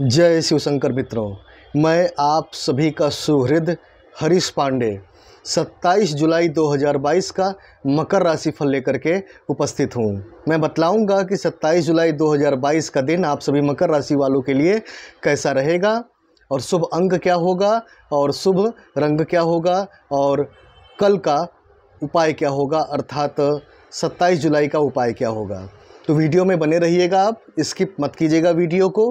जय शिवशंकर मित्रों मैं आप सभी का सुहृद हरीश पांडे 27 जुलाई 2022 का मकर राशि फल लेकर के उपस्थित हूँ मैं बतलाऊँगा कि 27 जुलाई 2022 का दिन आप सभी मकर राशि वालों के लिए कैसा रहेगा और शुभ अंक क्या होगा और शुभ रंग क्या होगा और कल का उपाय क्या होगा अर्थात 27 जुलाई का उपाय क्या होगा तो वीडियो में बने रहिएगा आप स्किप मत कीजिएगा वीडियो को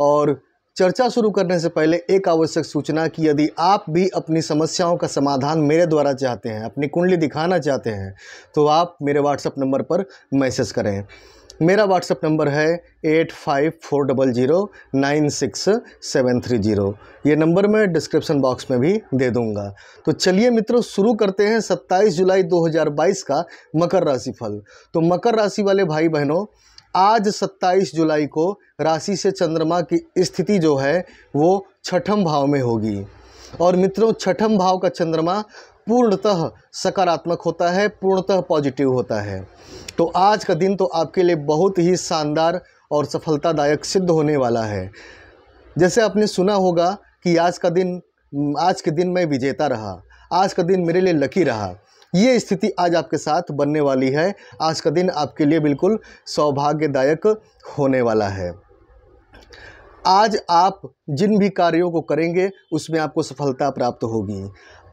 और चर्चा शुरू करने से पहले एक आवश्यक सूचना कि यदि आप भी अपनी समस्याओं का समाधान मेरे द्वारा चाहते हैं अपनी कुंडली दिखाना चाहते हैं तो आप मेरे व्हाट्सएप नंबर पर मैसेज करें मेरा व्हाट्सएप नंबर है eight five four double zero nine six seven three zero ये नंबर मैं डिस्क्रिप्शन बॉक्स में भी दे दूंगा तो चलिए मित्रों शुरू करते हैं सत्ताईस जुलाई बाईस का मकर राशि फल तो मकर राशि वाले भाई बहनों आज 27 जुलाई को राशि से चंद्रमा की स्थिति जो है वो छठम भाव में होगी और मित्रों छठम भाव का चंद्रमा पूर्णतः सकारात्मक होता है पूर्णतः पॉजिटिव होता है तो आज का दिन तो आपके लिए बहुत ही शानदार और सफलतादायक सिद्ध होने वाला है जैसे आपने सुना होगा कि आज का दिन आज के दिन मैं विजेता रहा आज का दिन मेरे लिए लकी रहा ये स्थिति आज आपके साथ बनने वाली है आज का दिन आपके लिए बिल्कुल सौभाग्यदायक होने वाला है आज आप जिन भी कार्यों को करेंगे उसमें आपको सफलता प्राप्त होगी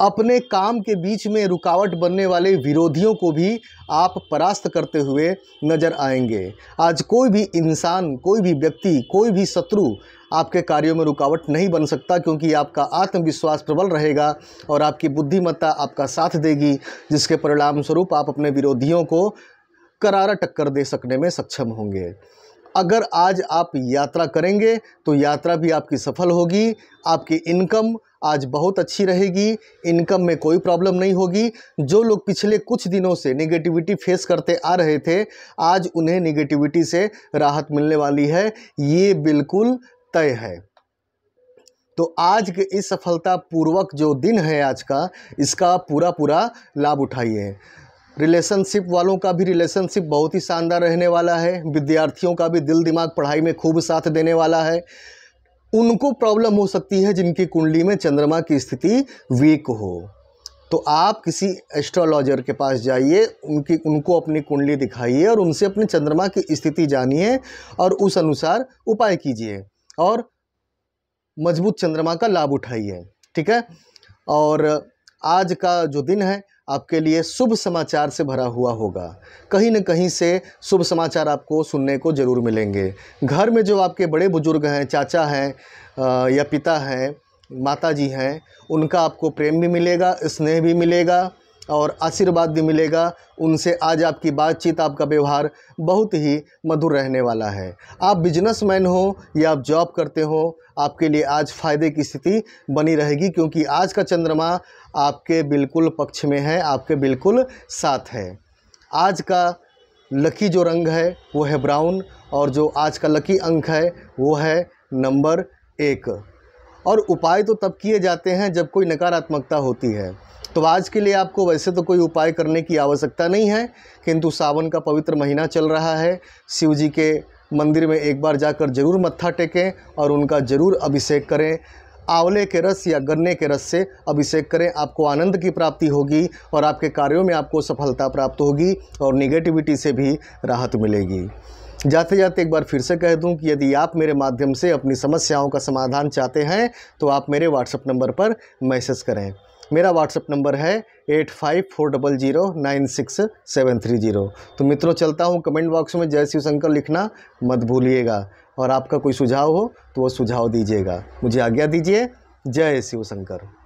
अपने काम के बीच में रुकावट बनने वाले विरोधियों को भी आप परास्त करते हुए नज़र आएंगे आज कोई भी इंसान कोई भी व्यक्ति कोई भी शत्रु आपके कार्यों में रुकावट नहीं बन सकता क्योंकि आपका आत्मविश्वास प्रबल रहेगा और आपकी बुद्धिमत्ता आपका साथ देगी जिसके परिणाम स्वरूप आप अपने विरोधियों को करारा टक्कर दे सकने में सक्षम होंगे अगर आज आप यात्रा करेंगे तो यात्रा भी आपकी सफल होगी आपकी इनकम आज बहुत अच्छी रहेगी इनकम में कोई प्रॉब्लम नहीं होगी जो लोग पिछले कुछ दिनों से निगेटिविटी फेस करते आ रहे थे आज उन्हें निगेटिविटी से राहत मिलने वाली है ये बिल्कुल तय है तो आज के इस सफलतापूर्वक जो दिन है आज का इसका पूरा पूरा लाभ उठाइए रिलेशनशिप वालों का भी रिलेशनशिप बहुत ही शानदार रहने वाला है विद्यार्थियों का भी दिल दिमाग पढ़ाई में खूब साथ देने वाला है उनको प्रॉब्लम हो सकती है जिनकी कुंडली में चंद्रमा की स्थिति वीक हो तो आप किसी एस्ट्रोलॉजर के पास जाइए उनकी उनको अपनी कुंडली दिखाइए और उनसे अपने चंद्रमा की स्थिति जानिए और उस अनुसार उपाय कीजिए और मजबूत चंद्रमा का लाभ उठाइए ठीक है और आज का जो दिन है आपके लिए शुभ समाचार से भरा हुआ होगा कहीं ना कहीं से शुभ समाचार आपको सुनने को ज़रूर मिलेंगे घर में जो आपके बड़े बुजुर्ग हैं चाचा हैं या पिता हैं माता जी हैं उनका आपको प्रेम भी मिलेगा स्नेह भी मिलेगा और आशीर्वाद भी मिलेगा उनसे आज आपकी बातचीत आपका व्यवहार बहुत ही मधुर रहने वाला है आप बिजनेसमैन हो या आप जॉब करते हो आपके लिए आज फायदे की स्थिति बनी रहेगी क्योंकि आज का चंद्रमा आपके बिल्कुल पक्ष में है आपके बिल्कुल साथ है आज का लकी जो रंग है वो है ब्राउन और जो आज का लकी अंक है वो है नंबर एक और उपाय तो तब किए जाते हैं जब कोई नकारात्मकता होती है तो आज के लिए आपको वैसे तो कोई उपाय करने की आवश्यकता नहीं है किंतु सावन का पवित्र महीना चल रहा है शिव जी के मंदिर में एक बार जाकर जरूर मत्था टेकें और उनका ज़रूर अभिषेक करें आंवले के रस या गन्ने के रस से अभिषेक करें आपको आनंद की प्राप्ति होगी और आपके कार्यों में आपको सफलता प्राप्त होगी और निगेटिविटी से भी राहत मिलेगी जाते जाते एक बार फिर से कह दूं कि यदि आप मेरे माध्यम से अपनी समस्याओं का समाधान चाहते हैं तो आप मेरे व्हाट्सअप नंबर पर मैसेज करें मेरा व्हाट्सअप नंबर है eight five four double zero nine six seven three zero तो मित्रों चलता हूँ कमेंट बॉक्स में जय शिव शंकर लिखना मत भूलिएगा और आपका कोई सुझाव हो तो वो सुझाव दीजिएगा मुझे आज्ञा दीजिए जय शिव शंकर